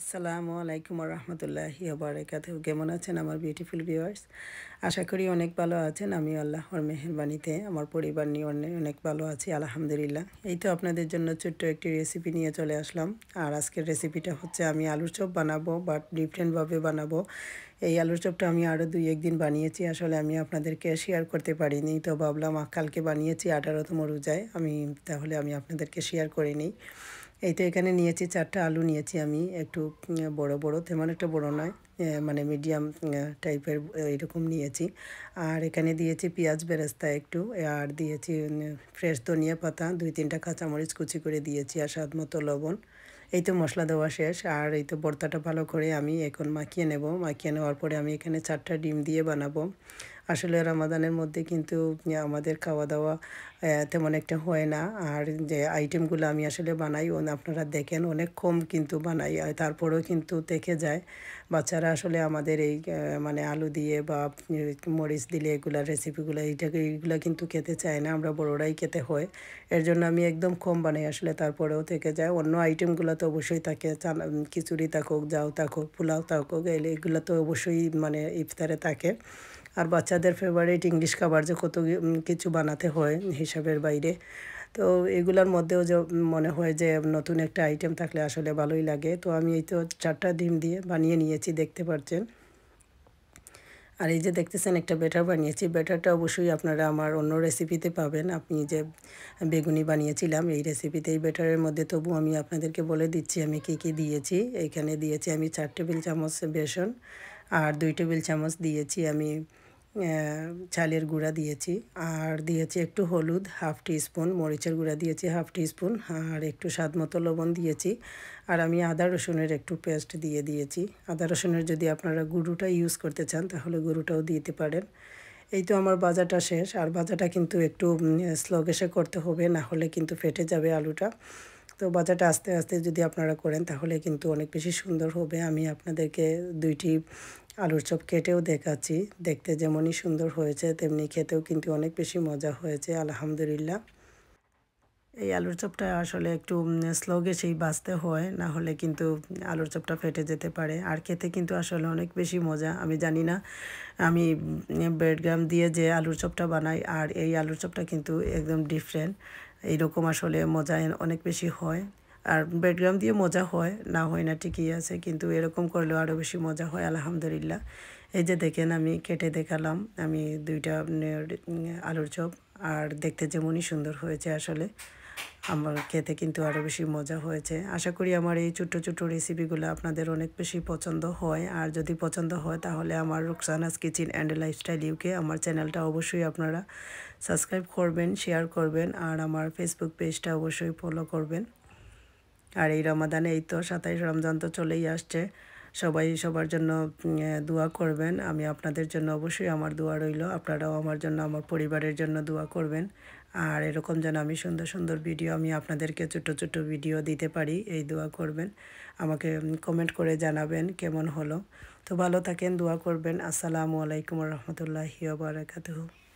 আসসালামু আলাইকুম রহমতুল্লাহ বারাকাত কেমন আছেন আমার বিউটিফুল ভিউয়ার্স আশা করি অনেক ভালো আছেন আমি আল্লাহর মেহরবানিতে আমার পরিবার নিয়ে অনেক ভালো আছি আলহামদুলিল্লাহ এই তো আপনাদের জন্য ছোট্ট একটি রেসিপি নিয়ে চলে আসলাম আর আজকের রেসিপিটা হচ্ছে আমি আলুর চপ বানাবো বাট ডিফারেন্টভাবে বানাবো এই আলুর চপটা আমি আরও দুই একদিন বানিয়েছি আসলে আমি আপনাদেরকে শেয়ার করতে পারিনি তো ভাবলাম কালকে বানিয়েছি আঠারোতম রোজায় আমি তাহলে আমি আপনাদেরকে শেয়ার করে নিই এই তো এখানে নিয়েছি চারটা আলু নিয়েছি আমি একটু বড় বড় তেমন একটা বড় নয় মানে মিডিয়াম টাইপের এরকম নিয়েছি আর এখানে দিয়েছি পেঁয়াজ বেরেস্তা একটু আর দিয়েছি ফ্রেশ ধনিয়া পাতা দুই তিনটা কাঁচামরিচ কুচি করে দিয়েছি আর স্বাদ মতো লবণ এই তো মশলা দেওয়া শেষ আর এই তো বর্তাটা ভালো করে আমি এখন মাখিয়ে নেব মাখিয়ে নেওয়ার পরে আমি এখানে চারটা ডিম দিয়ে বানাবো আসলে রমাদানের মধ্যে কিন্তু আমাদের খাওয়া দাওয়া তেমন একটা হয় না আর যে আইটেমগুলো আমি আসলে বানাই আপনারা দেখেন অনেক কম কিন্তু বানাই তারপরেও কিন্তু থেকে যায় বাচ্চারা আসলে আমাদের এই মানে আলু দিয়ে বা মরিচ দিলে এগুলা রেসিপিগুলো এইটাকে এইগুলো কিন্তু খেতে চায় না আমরা বড়োরাই খেতে হয় এর জন্য আমি একদম কম বানাই আসলে তারপরেও থেকে যায় অন্য আইটেমগুলো তো অবশ্যই থাকে খিচুড়ি থাকুক যাও থাকুক পোলাও থাকুক এগুলো তো অবশ্যই মানে ইফতারে থাকে আর বাচ্চাদের ফেভারিট ইংলিশ খাবার যে কত কিছু বানাতে হয় হিসাবের বাইরে তো এগুলোর মধ্যেও যে মনে হয় যে নতুন একটা আইটেম থাকলে আসলে ভালোই লাগে তো আমি এই তো চারটা ডিম দিয়ে বানিয়ে নিয়েছি দেখতে পাচ্ছেন আর এই যে দেখতেছেন একটা ব্যাটার বানিয়েছি ব্যাটারটা অবশ্যই আপনারা আমার অন্য রেসিপিতে পাবেন আপনি যে বেগুনি বানিয়েছিলাম এই রেসিপিতে এই ব্যাটারের মধ্যে তবু আমি আপনাদেরকে বলে দিচ্ছি আমি কি কি দিয়েছি এখানে দিয়েছি আমি চার টেবিল চামচ বেসন আর দুই টেবিল চামচ দিয়েছি আমি চালের গুঁড়া দিয়েছি আর দিয়েছি একটু হলুদ হাফ স্পুন মরিচের গুঁড়া দিয়েছি হাফ স্পুন আর একটু স্বাদ মতো লবণ দিয়েছি আর আমি আদা রসুনের একটু পেস্ট দিয়ে দিয়েছি আদা রসুনের যদি আপনারা গুঁড়োটা ইউজ করতে চান তাহলে গুঁড়োটাও দিতে পারেন এই তো আমার বাজাটা শেষ আর বাজাটা কিন্তু একটু স্লো গেসে করতে হবে না হলে কিন্তু ফেটে যাবে আলুটা তো বাজাটা আস্তে আস্তে যদি আপনারা করেন তাহলে কিন্তু অনেক বেশি সুন্দর হবে আমি আপনাদেরকে দুইটি আলুর চপ কেটেও দেখাচ্ছি দেখতে যেমনই সুন্দর হয়েছে তেমনি খেতেও কিন্তু অনেক বেশি মজা হয়েছে আলহামদুলিল্লাহ এই আলুর চপটা আসলে একটু স্লো গেছেই বাঁচতে হয় না হলে কিন্তু আলুর চপটা ফেটে যেতে পারে আর খেতে কিন্তু আসলে অনেক বেশি মজা আমি জানি না আমি ব্রেডগ্রাম দিয়ে যে আলুর চপটা বানাই আর এই আলুর চপটা কিন্তু একদম ডিফারেন্ট এইরকম আসলে মজা অনেক বেশি হয় আর বেডগ্রাম দিয়ে মজা হয় না হয় না ঠিকই আছে কিন্তু এরকম করলেও আরও বেশি মজা হয় আলহামদুলিল্লাহ এই যে দেখেন আমি কেটে দেখালাম আমি দুইটা আলুর চপ আর দেখতে যেমনই সুন্দর হয়েছে আসলে আমার খেতে কিন্তু আরও বেশি মজা হয়েছে আশা করি আমার এই ছোট্ট ছোট্ট রেসিপিগুলো আপনাদের অনেক বেশি পছন্দ হয় আর যদি পছন্দ হয় তাহলে আমার Rukhsana's kitchen and lifestyle UK আমার চ্যানেলটা অবশ্যই আপনারা সাবস্ক্রাইব করবেন শেয়ার করবেন আর আমার ফেসবুক পেজটা অবশ্যই ফলো করবেন আর এই রমাদানে এই তো সাতাইশ রমজান তো চলেই আসছে সবাই সবার জন্য দোয়া করবেন আমি আপনাদের জন্য অবশ্যই আমার দোয়া রইল আপনারাও আমার জন্য আমার পরিবারের জন্য দোয়া করবেন আর এরকম যেন আমি সুন্দর সুন্দর ভিডিও আমি আপনাদেরকে ছোটো ছোটো ভিডিও দিতে পারি এই দোয়া করবেন আমাকে কমেন্ট করে জানাবেন কেমন হলো তো ভালো থাকেন দোয়া করবেন আসসালামু আলাইকুম রহমতুল্লাহি বারাকাতুহু